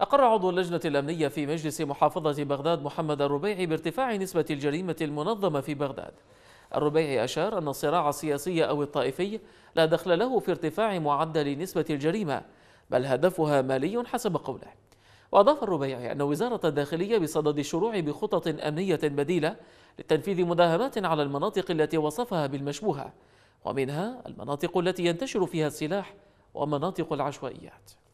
أقر عضو اللجنة الأمنية في مجلس محافظة بغداد محمد الربيعي بارتفاع نسبة الجريمة المنظمة في بغداد الربيعي أشار أن الصراع السياسي أو الطائفي لا دخل له في ارتفاع معدل نسبة الجريمة بل هدفها مالي حسب قوله وأضاف الربيعي أن وزارة الداخلية بصدد الشروع بخطط أمنية بديلة لتنفيذ مداهمات على المناطق التي وصفها بالمشبوهة ومنها المناطق التي ينتشر فيها السلاح ومناطق العشوائيات